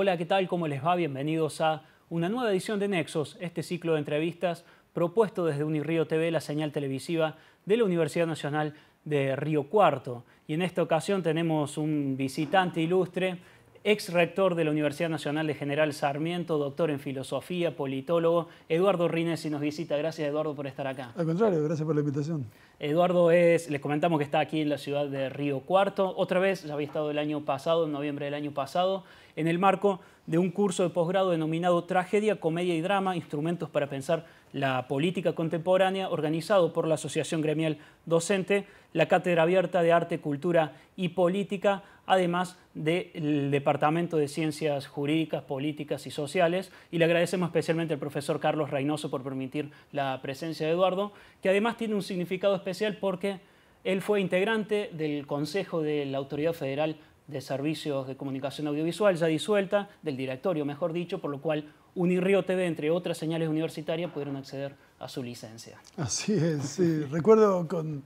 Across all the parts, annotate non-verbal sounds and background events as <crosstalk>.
Hola, ¿qué tal? ¿Cómo les va? Bienvenidos a una nueva edición de Nexos, este ciclo de entrevistas propuesto desde Unirío TV, la señal televisiva de la Universidad Nacional de Río Cuarto. Y en esta ocasión tenemos un visitante ilustre, ex rector de la Universidad Nacional de General Sarmiento, doctor en filosofía, politólogo, Eduardo Rines, y nos visita. Gracias, Eduardo, por estar acá. Al contrario, gracias por la invitación. Eduardo es, les comentamos que está aquí en la ciudad de Río Cuarto, otra vez, ya había estado el año pasado, en noviembre del año pasado, en el marco de un curso de posgrado denominado Tragedia, Comedia y Drama, Instrumentos para Pensar la Política Contemporánea, organizado por la Asociación Gremial Docente, la Cátedra Abierta de Arte, Cultura y Política, además del Departamento de Ciencias Jurídicas, Políticas y Sociales. Y le agradecemos especialmente al profesor Carlos Reynoso por permitir la presencia de Eduardo, que además tiene un significado especial porque él fue integrante del Consejo de la Autoridad Federal de Servicios de Comunicación Audiovisual, ya disuelta, del directorio, mejor dicho, por lo cual Unirío TV, entre otras señales universitarias, pudieron acceder a su licencia. Así es, sí. <laughs> Recuerdo con,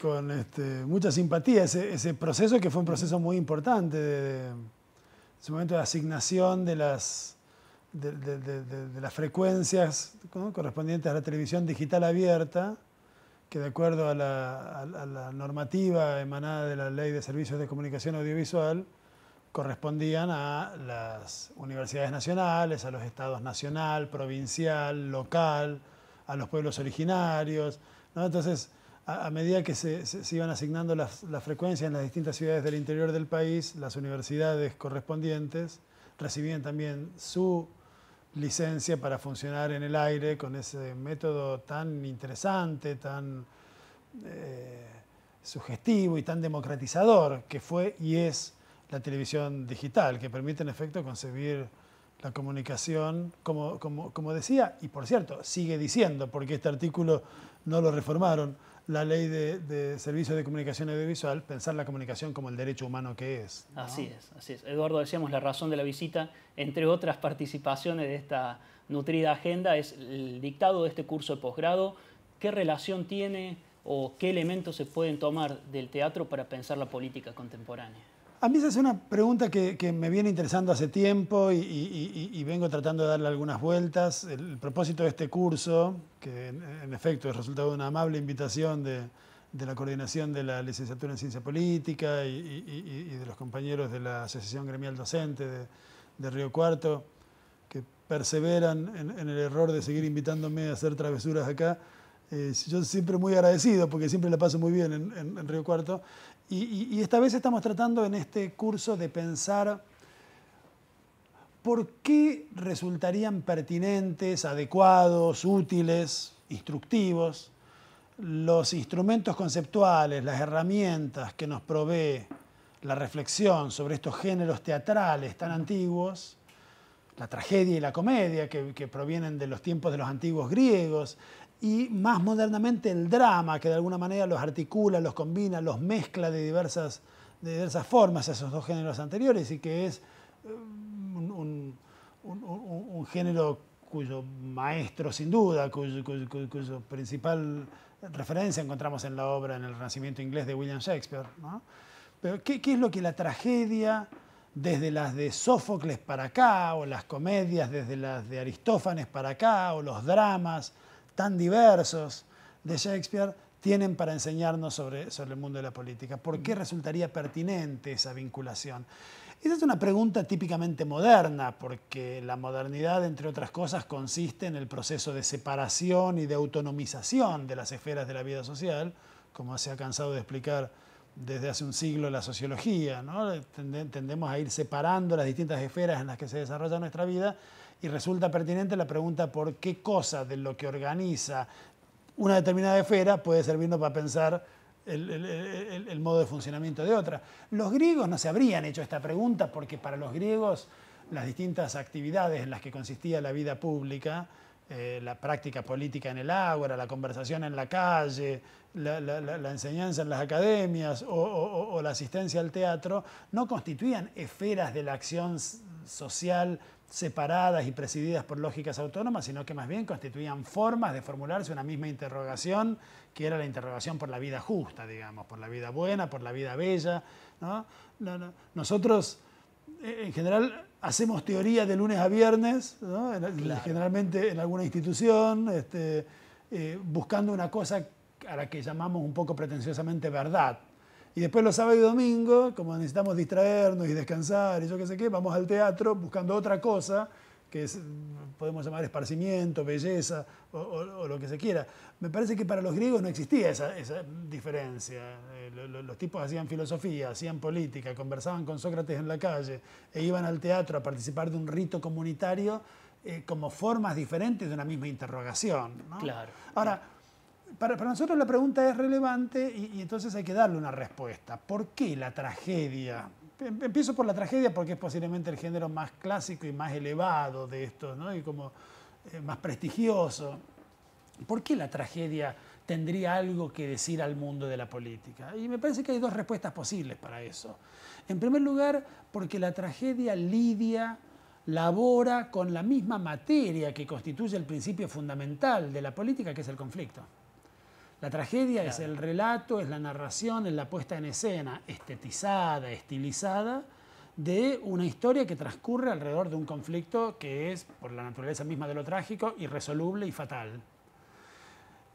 con este, mucha simpatía ese, proceso, que fue un proceso muy importante, de, ese momento de asignación de las, de, las frecuencias correspondientes a la televisión digital abierta que de acuerdo a la, normativa emanada de la Ley de Servicios de Comunicación Audiovisual, correspondían a las universidades nacionales, a los estados nacional, provincial, local, a los pueblos originarios. Entonces, a, medida que se, iban asignando las, frecuencias en las distintas ciudades del interior del país, las universidades correspondientes recibían también su licencia para funcionar en el aire con ese método tan interesante, tan eh, sugestivo y tan democratizador que fue y es la televisión digital, que permite en efecto concebir la comunicación, como, como decía, y por cierto, sigue diciendo, porque este artículo no lo reformaron, la ley de, servicios de comunicación audiovisual, pensar la comunicación como el derecho humano que es. Así es, así es. Eduardo, decíamos, la razón de la visita, entre otras participaciones de esta nutrida agenda, es el dictado de este curso de posgrado. ¿Qué relación tiene o qué elementos se pueden tomar del teatro para pensar la política contemporánea? A mí esa es una pregunta que, me viene interesando hace tiempo y, vengo tratando de darle algunas vueltas. El, propósito de este curso, que en, efecto es resultado de una amable invitación de, la coordinación de la licenciatura en ciencia política y, de los compañeros de la Asociación Gremial Docente de, Río Cuarto, que perseveran en el error de seguir invitándome a hacer travesuras acá. Eh, yo siempre muy agradecido porque siempre la paso muy bien en, Río Cuarto. Y, y, esta vez estamos tratando en este curso de pensar por qué resultarían pertinentes, adecuados, útiles, instructivos los instrumentos conceptuales, las herramientas que nos provee la reflexión sobre estos géneros teatrales tan antiguos, la tragedia y la comedia que, que provienen de los tiempos de los antiguos griegos, y más modernamente el drama, que de alguna manera los articula, los combina, los mezcla de diversas, de diversas formas esos dos géneros anteriores y que es eh, un, un, género cuyo maestro sin duda, cuyo, cuyo, principal referencia encontramos en la obra en el Renacimiento inglés de William Shakespeare. ¿no? Pero ¿qué, ¿qué, es lo que la tragedia desde las de Sófocles para acá, o las comedias desde las de Aristófanes para acá, o los dramas, tan diversos de Shakespeare tienen para enseñarnos sobre, el mundo de la política? ¿Por qué mm. resultaría pertinente esa vinculación? Esa es una pregunta típicamente moderna, porque la modernidad, entre otras cosas, consiste en el proceso de separación y de autonomización de las esferas de la vida social, como se ha cansado de explicar desde hace un siglo la sociología. ¿no? Tendemos a ir separando las distintas esferas en las que se desarrolla nuestra vida y resulta pertinente la pregunta por qué cosa de lo que organiza una determinada esfera puede servirnos para pensar el, modo de funcionamiento de otra. Los griegos no se habrían hecho esta pregunta porque para los griegos las distintas actividades en las que consistía la vida pública, eh, la práctica política en el agua, la conversación en la calle, la, enseñanza en las academias o, o la asistencia al teatro, no constituían esferas de la acción social separadas y presididas por lógicas autónomas, sino que más bien constituían formas de formularse una misma interrogación, que era la interrogación por la vida justa, digamos, por la vida buena, por la vida bella. Nosotros, eh, en general, hacemos teoría de lunes a viernes, generalmente en alguna institución, este, eh, buscando una cosa a la que llamamos un poco pretenciosamente verdad, y después los sábados y domingos, como necesitamos distraernos y descansar y yo qué sé qué, vamos al teatro buscando otra cosa que podemos llamar esparcimiento, belleza o, lo que se quiera. Me parece que para los griegos no existía esa, esa diferencia. Eh, los tipos hacían filosofía, hacían política, conversaban con Sócrates en la calle e iban al teatro a participar de un rito comunitario eh, como formas diferentes de una misma interrogación. Claro. Ahora, para, nosotros la pregunta es relevante y, entonces hay que darle una respuesta. ¿Por qué la tragedia? Em, empiezo por la tragedia porque es posiblemente el género más clásico y más elevado de esto, Y como eh, más prestigioso. ¿Por qué la tragedia tendría algo que decir al mundo de la política? Y me parece que hay dos respuestas posibles para eso. En primer lugar, porque la tragedia lidia labora con la misma materia que constituye el principio fundamental de la política, que es el conflicto. La tragedia es el relato, es la narración, es la puesta en escena estetizada, estilizada, de una historia que transcurre alrededor de un conflicto que es, por la naturaleza misma de lo trágico, irresoluble y fatal.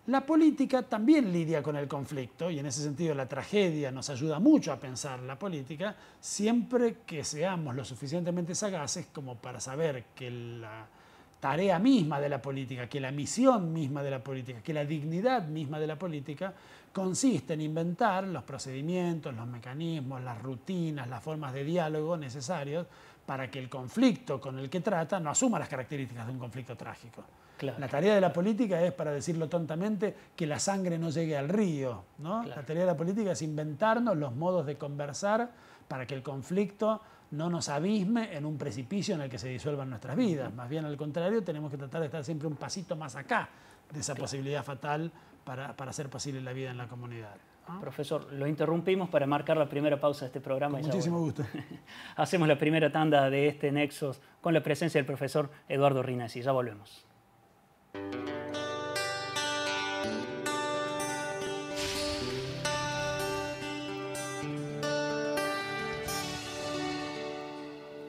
La política también lidia con el conflicto y en ese sentido la tragedia nos ayuda mucho a pensar la política siempre que seamos lo suficientemente sagaces como para saber que la, tarea misma de la política, que la misión misma de la política, que la dignidad misma de la política consiste en inventar los procedimientos, los mecanismos, las rutinas, las formas de diálogo necesarios para que el conflicto con el que trata no asuma las características de un conflicto trágico. La tarea de la política es, para decirlo tontamente, que la sangre no llegue al río. La tarea de la política es inventarnos los modos de conversar para que el conflicto no nos abisme en un precipicio en el que se disuelvan nuestras vidas. Más bien al contrario, tenemos que tratar de estar siempre un pasito más acá de esa posibilidad fatal para, para, hacer posible la vida en la comunidad. Profesor, lo interrumpimos para marcar la primera pausa de este programa. muchísimo gusto. <laughs> Hacemos la primera tanda de este Nexos con la presencia del profesor Eduardo Rinas y ya volvemos.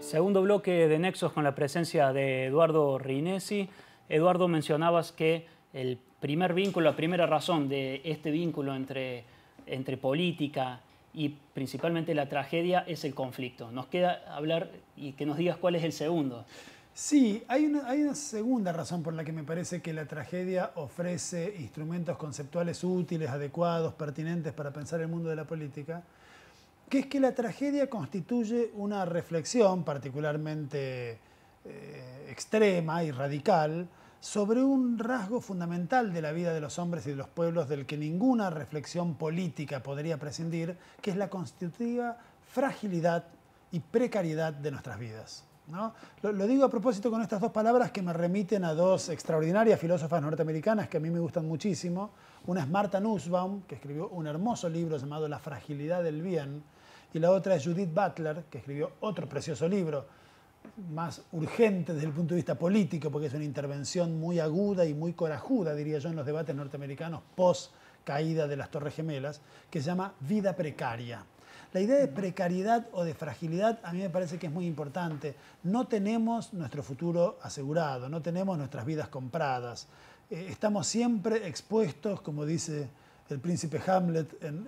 Segundo bloque de Nexos con la presencia de Eduardo Rinesi. Eduardo, mencionabas que el primer vínculo, la primera razón de este vínculo entre, entre política y principalmente la tragedia es el conflicto. Nos queda hablar y que nos digas cuál es el segundo. Sí, hay una, hay una, segunda razón por la que me parece que la tragedia ofrece instrumentos conceptuales útiles, adecuados, pertinentes para pensar el mundo de la política, que es que la tragedia constituye una reflexión particularmente eh, extrema y radical sobre un rasgo fundamental de la vida de los hombres y de los pueblos del que ninguna reflexión política podría prescindir, que es la constitutiva fragilidad y precariedad de nuestras vidas. ¿no? Lo, lo, digo a propósito con estas dos palabras que me remiten a dos extraordinarias filósofas norteamericanas que a mí me gustan muchísimo. Una es Martha Nussbaum, que escribió un hermoso libro llamado La fragilidad del bien, y la otra es Judith Butler, que escribió otro precioso libro, más urgente desde el punto de vista político, porque es una intervención muy aguda y muy corajuda, diría yo, en los debates norteamericanos post caída de las Torres Gemelas, que se llama Vida Precaria. La idea de precariedad o de fragilidad a mí me parece que es muy importante. No tenemos nuestro futuro asegurado, no tenemos nuestras vidas compradas. Eh, estamos siempre expuestos, como dice el príncipe Hamlet en,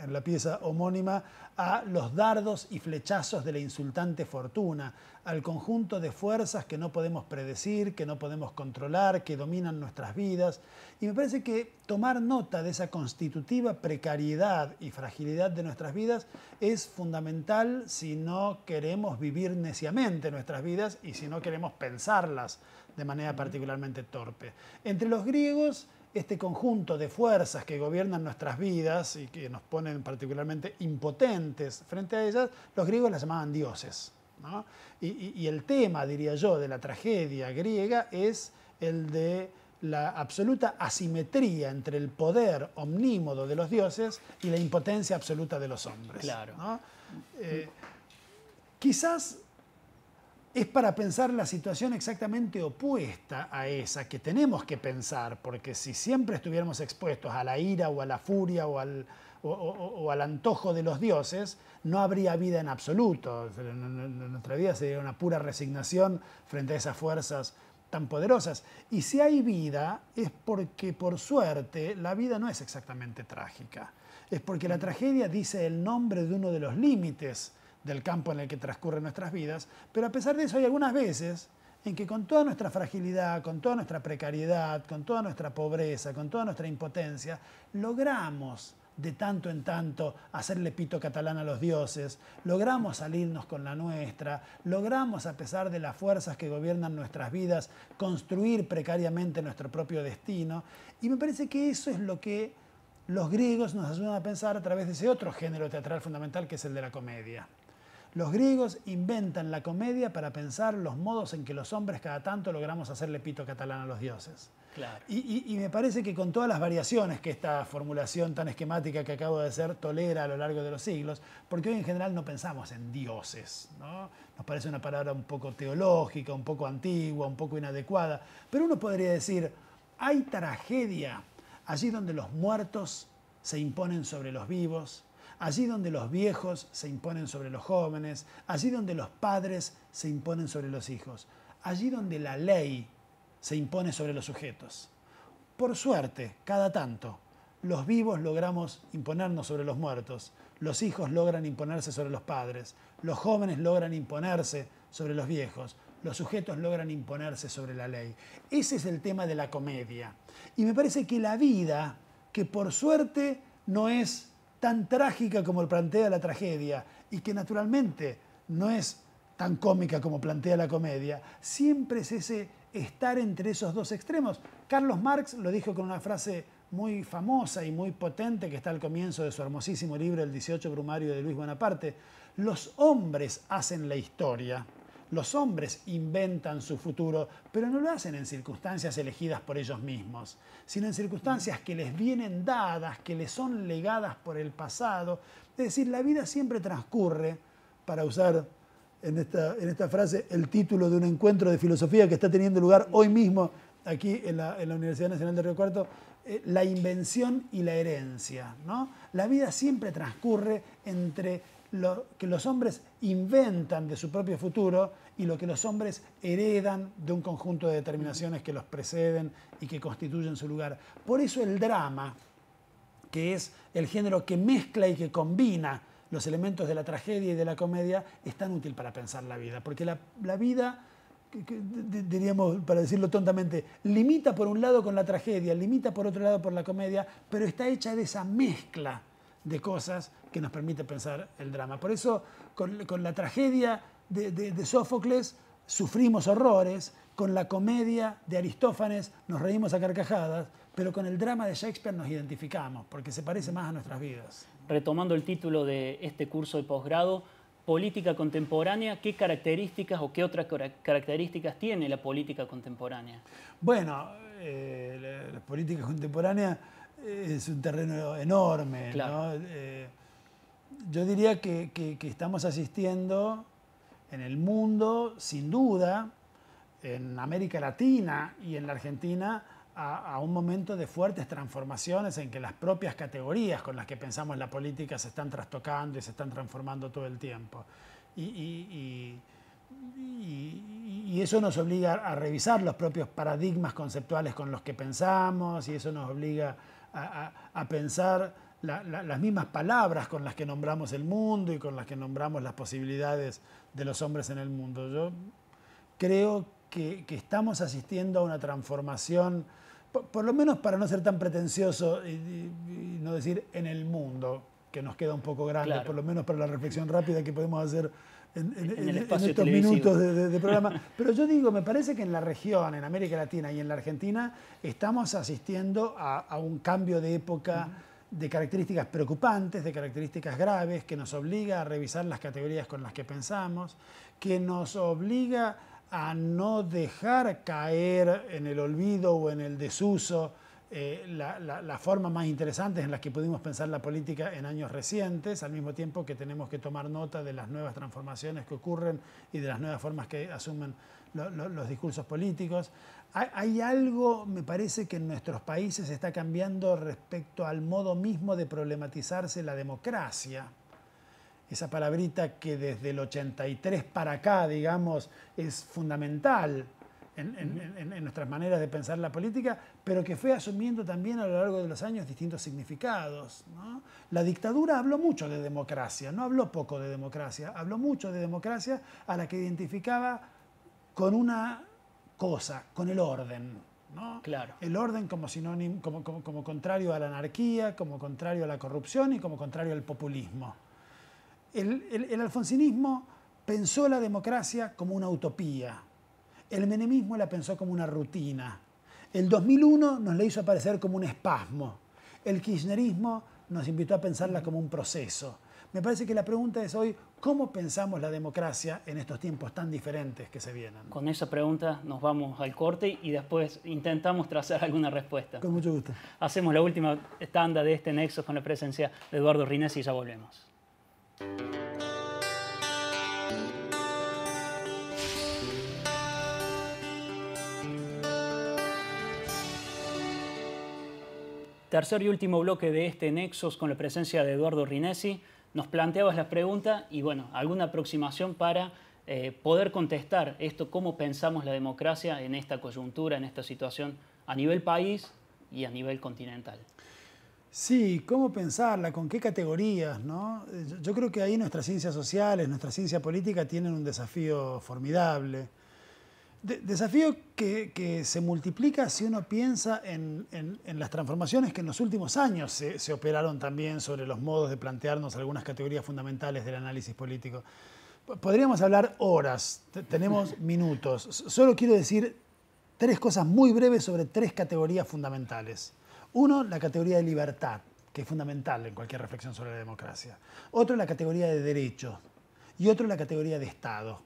en, la pieza homónima, a los dardos y flechazos de la insultante fortuna, al conjunto de fuerzas que no podemos predecir, que no podemos controlar, que dominan nuestras vidas. Y me parece que tomar nota de esa constitutiva precariedad y fragilidad de nuestras vidas es fundamental si no queremos vivir neciamente nuestras vidas y si no queremos pensarlas de manera particularmente torpe. Entre los griegos, este conjunto de fuerzas que gobiernan nuestras vidas y que nos ponen particularmente impotentes frente a ellas, los griegos las llamaban dioses. Y, el tema, diría yo, de la tragedia griega es el de la absoluta asimetría entre el poder omnímodo de los dioses y la impotencia absoluta de los hombres. Eh, quizás es para pensar la situación exactamente opuesta a esa que tenemos que pensar, porque si siempre estuviéramos expuestos a la ira o a la furia o al, o al antojo de los dioses, no habría vida en absoluto. Nuestra vida sería una pura resignación frente a esas fuerzas tan poderosas. Y si hay vida, es porque por suerte la vida no es exactamente trágica. Es porque la mm. tragedia dice el nombre de uno de los límites del campo en el que transcurren nuestras vidas, pero a pesar de eso hay algunas veces en que con toda nuestra fragilidad, con toda nuestra precariedad, con toda nuestra pobreza, con toda nuestra impotencia, logramos de tanto en tanto hacerle pito catalán a los dioses, logramos salirnos con la nuestra, logramos, a pesar de las fuerzas que gobiernan nuestras vidas, construir precariamente nuestro propio destino. Y me parece que eso es lo que los griegos nos ayudan a pensar a través de ese otro género teatral fundamental que es el de la comedia. Los griegos inventan la comedia para pensar los modos en que los hombres cada tanto logramos hacerle pito catalán a los dioses. Y, me parece que con todas las variaciones que esta formulación tan esquemática que acabo de hacer tolera a lo largo de los siglos, porque hoy en general no pensamos en dioses, ¿no? nos parece una palabra un poco teológica, un poco antigua, un poco inadecuada, pero uno podría decir, hay tragedia allí donde los muertos se imponen sobre los vivos, allí donde los viejos se imponen sobre los jóvenes, allí donde los padres se imponen sobre los hijos, allí donde la ley se impone sobre los sujetos. Por suerte, cada tanto, los vivos logramos imponernos sobre los muertos, los hijos logran imponerse sobre los padres, los jóvenes logran imponerse sobre los viejos, los sujetos logran imponerse sobre la ley. Ese es el tema de la comedia. Y me parece que la vida, que por suerte no es tan trágica como plantea la tragedia y que naturalmente no es tan cómica como plantea la comedia, siempre es ese estar entre esos dos extremos. Carlos Marx lo dijo con una frase muy famosa y muy potente que está al comienzo de su hermosísimo libro El 18 Brumario de Luis Bonaparte. Los hombres hacen la historia, los hombres inventan su futuro, pero no lo hacen en circunstancias elegidas por ellos mismos, sino en circunstancias que les vienen dadas, que les son legadas por el pasado. Es decir, la vida siempre transcurre, para usar en esta, en esta frase el título de un encuentro de filosofía que está teniendo lugar hoy mismo aquí en la, Universidad Nacional de Río Cuarto, eh, la invención y la herencia. ¿no? La vida siempre transcurre entre lo que los hombres inventan de su propio futuro y lo que los hombres heredan de un conjunto de determinaciones que los preceden y que constituyen su lugar. Por eso el drama, que es el género que mezcla y que combina los elementos de la tragedia y de la comedia, es tan útil para pensar la vida, porque la, vida diríamos, para decirlo tontamente, limita por un lado con la tragedia, limita por otro lado por la comedia, pero está hecha de esa mezcla de cosas que nos permite pensar el drama. Por eso, con, la tragedia de, Sófocles sufrimos horrores, con la comedia de Aristófanes nos reímos a carcajadas, pero con el drama de Shakespeare nos identificamos, porque se parece más a nuestras vidas. Retomando el título de este curso de posgrado, política contemporánea, ¿qué características o qué otras características tiene la política contemporánea? Bueno, eh, la política contemporánea es un terreno enorme. Eh, yo diría que, estamos asistiendo en el mundo, sin duda, en América Latina y en la Argentina, a, un momento de fuertes transformaciones en que las propias categorías con las que pensamos la política se están trastocando y se están transformando todo el tiempo. Y, y eso nos obliga a revisar los propios paradigmas conceptuales con los que pensamos y eso nos obliga a, pensar las mismas palabras con las que nombramos el mundo y con las que nombramos las posibilidades de los hombres en el mundo. Yo creo que, estamos asistiendo a una transformación, por, lo menos para no ser tan pretencioso y, no decir en el mundo, que nos queda un poco grande, por lo menos para la reflexión rápida que podemos hacer en, estos minutos de, <laughs> programa. Pero yo digo, me parece que en la región, en América Latina y en la Argentina, estamos asistiendo a, un cambio de época. de características preocupantes, de características graves, que nos obliga a revisar las categorías con las que pensamos, que nos obliga a no dejar caer en el olvido o en el desuso eh, la, forma más interesante en la que pudimos pensar la política en años recientes, al mismo tiempo que tenemos que tomar nota de las nuevas transformaciones que ocurren y de las nuevas formas que asumen los discursos políticos. Hay, hay, algo, me parece, que en nuestros países está cambiando respecto al modo mismo de problematizarse la democracia. Esa palabrita que desde el 83 para acá, digamos, es fundamental en, nuestras maneras de pensar la política, pero que fue asumiendo también a lo largo de los años distintos significados. La dictadura habló mucho de democracia, no habló poco de democracia, habló mucho de democracia a la que identificaba con una cosa, con el orden. El orden como, sinónimo, como, como, como contrario a la anarquía, como contrario a la corrupción y como contrario al populismo. el, el, el alfonsinismo pensó la democracia como una utopía, el menemismo la pensó como una rutina. El 2001 nos la hizo aparecer como un espasmo. El kirchnerismo nos invitó a pensarla como un proceso. Me parece que la pregunta es hoy, ¿cómo pensamos la democracia en estos tiempos tan diferentes que se vienen? Con esa pregunta nos vamos al corte y después intentamos trazar alguna respuesta. Con mucho gusto. Hacemos la última estanda de este nexo con la presencia de Eduardo Rines y ya volvemos. Tercer y último bloque de este Nexos con la presencia de Eduardo Rinesi. Nos planteabas la pregunta y, bueno, alguna aproximación para eh, poder contestar esto, cómo pensamos la democracia en esta coyuntura, en esta situación a nivel país y a nivel continental. Sí, cómo pensarla, con qué categorías, ¿no? Yo creo que ahí nuestras ciencias sociales, nuestra ciencia política tienen un desafío formidable desafío que, se multiplica si uno piensa en, las transformaciones que en los últimos años se, se, operaron también sobre los modos de plantearnos algunas categorías fundamentales del análisis político. Podríamos hablar horas, tenemos <laughs> minutos. Solo quiero decir tres cosas muy breves sobre tres categorías fundamentales. Uno, la categoría de libertad, que es fundamental en cualquier reflexión sobre la democracia. Otro, la categoría de derecho. Y otro, la categoría de Estado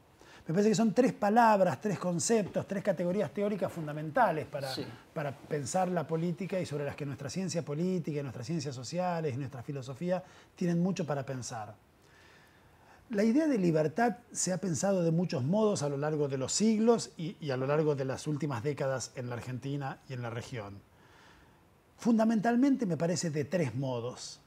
me parece que son tres palabras, tres conceptos, tres categorías teóricas fundamentales para, para pensar la política y sobre las que nuestra ciencia política, nuestras ciencias sociales y nuestra filosofía tienen mucho para pensar. La idea de libertad se ha pensado de muchos modos a lo largo de los siglos y, a lo largo de las últimas décadas en la Argentina y en la región. Fundamentalmente me parece de tres modos.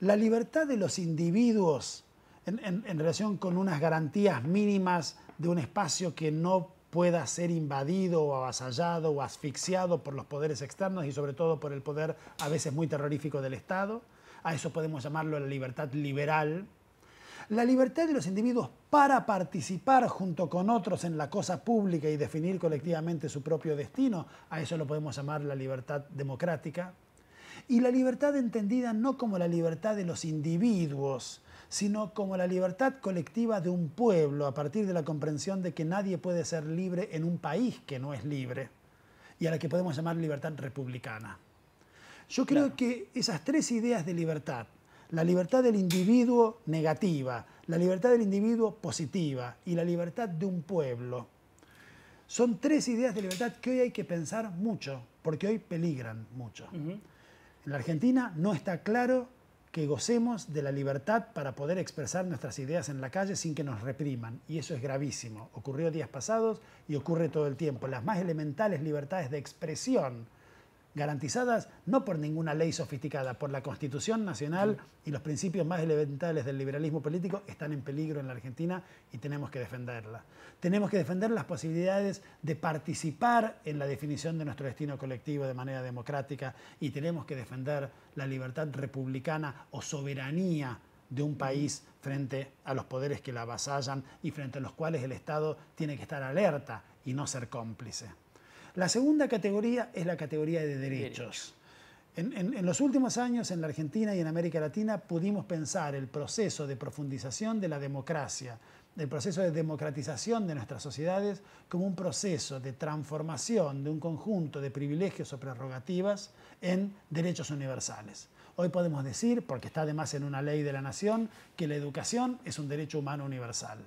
La libertad de los individuos en, en relación con unas garantías mínimas de un espacio que no pueda ser invadido o avasallado o asfixiado por los poderes externos y sobre todo por el poder a veces muy terrorífico del Estado. A eso podemos llamarlo la libertad liberal. La libertad de los individuos para participar junto con otros en la cosa pública y definir colectivamente su propio destino, a eso lo podemos llamar la libertad democrática. Y la libertad entendida no como la libertad de los individuos, sino como la libertad colectiva de un pueblo a partir de la comprensión de que nadie puede ser libre en un país que no es libre y a la que podemos llamar libertad republicana. Yo creo que esas tres ideas de libertad, la libertad del individuo negativa, la libertad del individuo positiva y la libertad de un pueblo, son tres ideas de libertad que hoy hay que pensar mucho, porque hoy peligran mucho. En la Argentina no está claro que gocemos de la libertad para poder expresar nuestras ideas en la calle sin que nos repriman. Y eso es gravísimo. Ocurrió días pasados y ocurre todo el tiempo. Las más elementales libertades de expresión garantizadas no por ninguna ley sofisticada, por la Constitución Nacional y los principios más elementales del liberalismo político están en peligro en la Argentina y tenemos que defenderla. Tenemos que defender las posibilidades de participar en la definición de nuestro destino colectivo de manera democrática y tenemos que defender la libertad republicana o soberanía de un país frente a los poderes que la avasallan y frente a los cuales el Estado tiene que estar alerta y no ser cómplice. La segunda categoría es la categoría de derechos. En, los últimos años en la Argentina y en América Latina pudimos pensar el proceso de profundización de la democracia, el proceso de democratización de nuestras sociedades como un proceso de transformación de un conjunto de privilegios o prerrogativas en derechos universales. Hoy podemos decir, porque está además en una ley de la nación, que la educación es un derecho humano universal.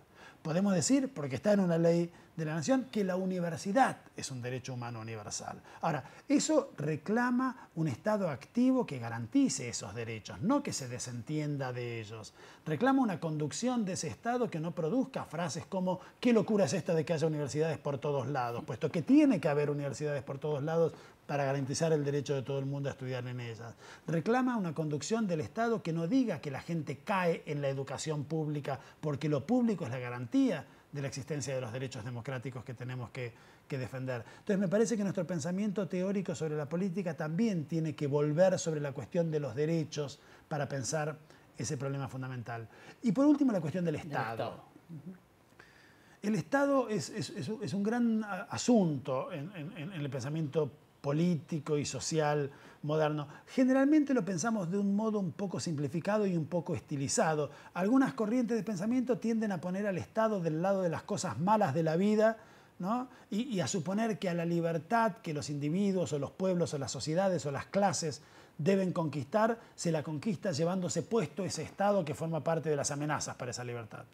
Podemos decir, porque está en una ley de la nación, que la universidad es un derecho humano universal. Ahora, eso reclama un Estado activo que garantice esos derechos, no que se desentienda de ellos. Reclama una conducción de ese Estado que no produzca frases como qué locura es esta de que haya universidades por todos lados, puesto que tiene que haber universidades por todos lados para garantizar el derecho de todo el mundo a estudiar en ellas. Reclama una conducción del Estado que no diga que la gente cae en la educación pública, porque lo público es la garantía de la existencia de los derechos democráticos que tenemos que, defender. Entonces me parece que nuestro pensamiento teórico sobre la política también tiene que volver sobre la cuestión de los derechos para pensar ese problema fundamental. Y por último la cuestión del Estado. El Estado es, un gran asunto en, en el pensamiento político y social moderno. Generalmente lo pensamos de un modo un poco simplificado y un poco estilizado. Algunas corrientes de pensamiento tienden a poner al Estado del lado de las cosas malas de la vida y, y a suponer que a la libertad que los individuos o los pueblos o las sociedades o las clases deben conquistar, se la conquista llevándose puesto ese Estado que forma parte de las amenazas para esa libertad.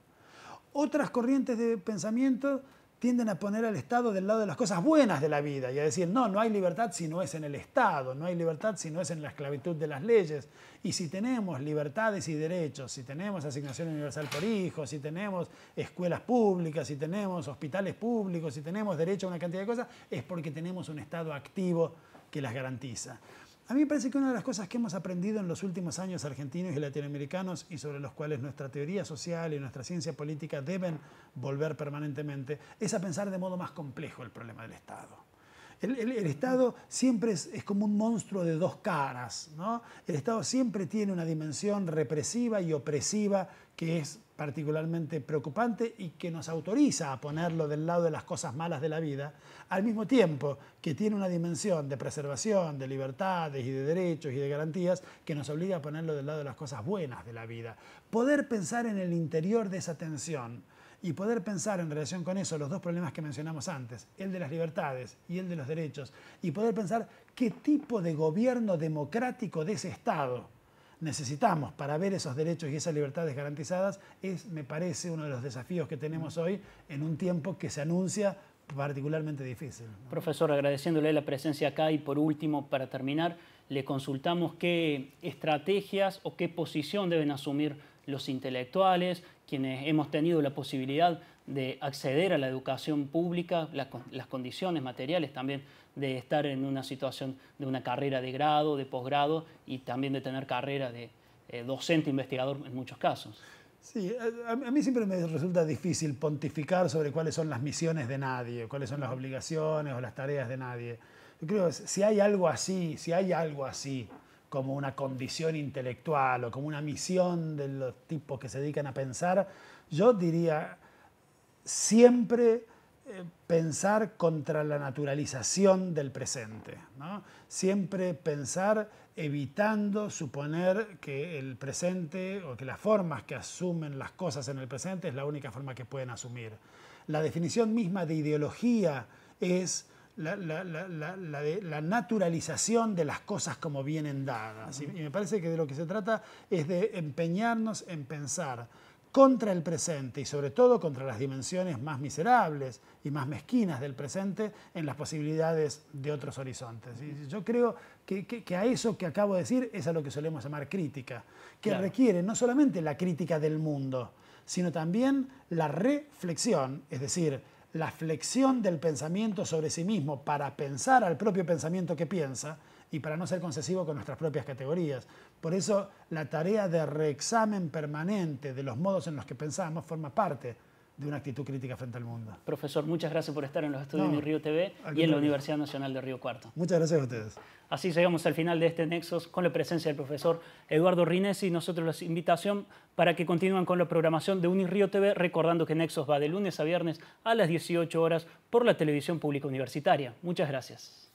Otras corrientes de pensamiento tienden a poner al Estado del lado de las cosas buenas de la vida y a decir, no, no hay libertad si no es en el Estado, no hay libertad si no es en la esclavitud de las leyes. Y si tenemos libertades y derechos, si tenemos asignación universal por hijos, si tenemos escuelas públicas, si tenemos hospitales públicos, si tenemos derecho a una cantidad de cosas, es porque tenemos un Estado activo que las garantiza. A mí me parece que una de las cosas que hemos aprendido en los últimos años argentinos y latinoamericanos y sobre los cuales nuestra teoría social y nuestra ciencia política deben volver permanentemente es a pensar de modo más complejo el problema del Estado. El, Estado siempre es, es, como un monstruo de dos caras, ¿no? El Estado siempre tiene una dimensión represiva y opresiva que es particularmente preocupante y que nos autoriza a ponerlo del lado de las cosas malas de la vida, al mismo tiempo que tiene una dimensión de preservación, de libertades y de derechos y de garantías que nos obliga a ponerlo del lado de las cosas buenas de la vida. Poder pensar en el interior de esa tensión, y poder pensar en relación con eso los dos problemas que mencionamos antes, el de las libertades y el de los derechos, y poder pensar qué tipo de gobierno democrático de ese Estado necesitamos para ver esos derechos y esas libertades garantizadas, es, me parece, uno de los desafíos que tenemos mm. hoy en un tiempo que se anuncia particularmente difícil. Profesor, agradeciéndole la presencia acá y por último, para terminar, le consultamos qué estrategias o qué posición deben asumir los intelectuales, quienes hemos tenido la posibilidad de acceder a la educación pública, las, condiciones materiales también de estar en una situación de una carrera de grado, de posgrado y también de tener carrera de eh, docente investigador en muchos casos. Sí, a, a, mí siempre me resulta difícil pontificar sobre cuáles son las misiones de nadie, cuáles son las obligaciones o las tareas de nadie. Yo creo que si hay algo así, si hay algo así como una condición intelectual o como una misión de los tipos que se dedican a pensar, yo diría siempre eh, pensar contra la naturalización del presente, siempre pensar evitando suponer que el presente o que las formas que asumen las cosas en el presente es la única forma que pueden asumir. La definición misma de ideología es la, naturalización de las cosas como vienen dadas. Y, me parece que de lo que se trata es de empeñarnos en pensar contra el presente y sobre todo contra las dimensiones más miserables y más mezquinas del presente en las posibilidades de otros horizontes. yo creo que, a eso que acabo de decir es a lo que solemos llamar crítica, que requiere no solamente la crítica del mundo, sino también la reflexión, es decir, la flexión del pensamiento sobre sí mismo para pensar al propio pensamiento que piensa y para no ser concesivo con nuestras propias categorías. Por eso la tarea de reexamen permanente de los modos en los que pensamos forma parte de una actitud crítica frente al mundo. Profesor, muchas gracias por estar en los estudios de Río TV y en la Universidad Nacional de Río Cuarto. Muchas gracias a ustedes. Así llegamos al final de este Nexos con la presencia del profesor Eduardo y Nosotros la invitación para que continúen con la programación de Unirío TV, recordando que Nexos va de lunes a viernes a las 18 horas por la televisión pública universitaria. Muchas gracias.